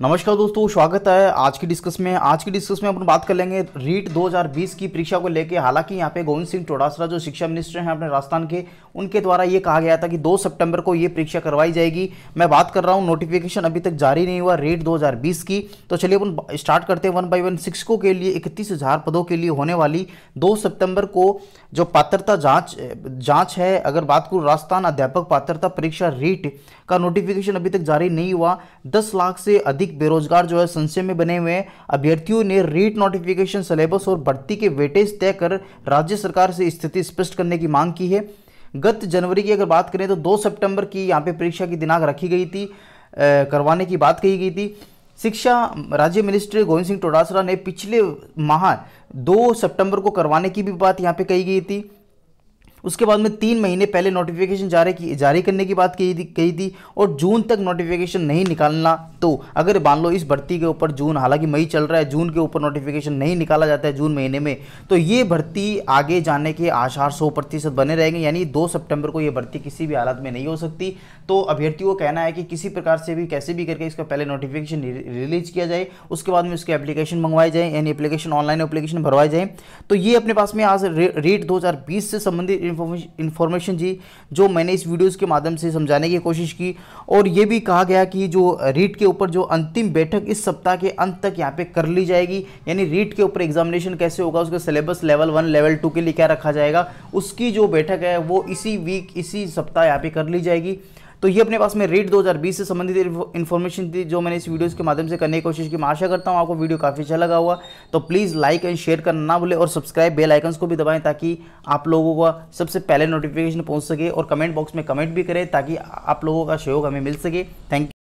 नमस्कार दोस्तों स्वागत है आज की डिस्कस में आज की डिस्कस में अपन बात कर लेंगे रीट 2020 की परीक्षा को लेकर हालांकि यहाँ पे गोविंद सिंह टोडासरा जो शिक्षा मिनिस्टर हैं अपने राजस्थान के उनके द्वारा ये कहा गया था कि 2 सितंबर को ये परीक्षा करवाई जाएगी मैं बात कर रहा हूँ नोटिफिकेशन अभी तक जारी नहीं हुआ रेट दो की तो चलिए अपन स्टार्ट करते हैं वन बाई वन शिक्षकों के लिए इकतीस पदों के लिए होने वाली दो सितंबर को जो पात्रता जाँच जाँच है अगर बात करूँ राजस्थान अध्यापक पात्रता परीक्षा रीट का नोटिफिकेशन अभी तक जारी नहीं हुआ दस लाख से अधिक अधिक बेरोजगार जो है संशय में बने हुए अभ्यर्थियों ने रीट नोटिफिकेशन सिलेबस और भर्ती के वेटेज तय कर राज्य सरकार से स्थिति स्पष्ट करने की मांग की है गत जनवरी की अगर बात करें तो 2 सितंबर की यहाँ पे परीक्षा की दिनांक रखी गई थी ए, करवाने की बात कही गई थी शिक्षा राज्य मिनिस्टर गोविंद सिंह टोडासरा ने पिछले माह 2 सितंबर को करवाने की भी बात यहाँ पे कही गई थी उसके बाद में तीन महीने पहले नोटिफिकेशन जारी की जारी करने की बात कही थी कही थी और जून तक नोटिफिकेशन नहीं निकालना तो अगर मान लो इस भर्ती के ऊपर जून हालांकि मई चल रहा है जून के ऊपर नोटिफिकेशन नहीं निकाला जाता है जून महीने में तो ये भर्ती आगे जाने के आसार सौ प्रतिशत बने रहेंगे यानी दो सितंबर को ये भर्ती किसी भी हालत में नहीं हो सकती तो अभ्यर्थियों को कहना है कि किसी प्रकार से भी कैसे भी करके इसका पहले नोटिफिकेशन रिलीज किया जाए उसके बाद में उसके एप्लीकेशन मंगवाए जाए यानी एप्लीकेशन ऑनलाइन एप्लीकेशन भरवाए जाए तो ये अपने पास में आज रेट दो से संबंधित इन्फॉर्मेशन जी जो मैंने इस वीडियोस के माध्यम से समझाने की कोशिश की और ये भी कहा गया कि जो रीट के ऊपर जो अंतिम बैठक इस सप्ताह के अंत तक यहाँ पे कर ली जाएगी यानी रीट के ऊपर एग्जामिनेशन कैसे होगा उसका syllabus level one level two के लिए क्या रखा जाएगा उसकी जो बैठक है वो इसी वीक इसी सप्ताह यहाँ पर कर ली जाएगी तो ये अपने पास में रेट 2020 से संबंधित इन्फॉर्मेशन थी जो मैंने इस वीडियोस के माध्यम से करने की कोशिश की मैं आशा करता हूँ आपको वीडियो काफ़ी अच्छा लगा हुआ तो प्लीज़ लाइक एंड शेयर करना ना भूलें और सब्सक्राइब बेल आइकन्स को भी दबाएं ताकि आप लोगों का सबसे पहले नोटिफिकेशन पहुँच सके और कमेंट बॉक्स में कमेंट भी करें ताकि आप लोगों का सहयोग हमें मिल सके थैंक यू